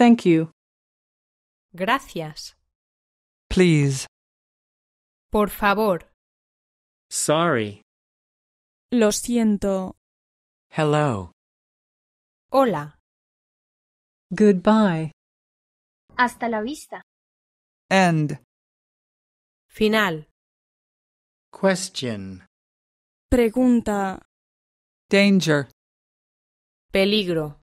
Thank you. Gracias. Please. Por favor. Sorry. Lo siento. Hello. Hola. Goodbye. Hasta la vista. End. Final. Question. Pregunta. Danger. Peligro.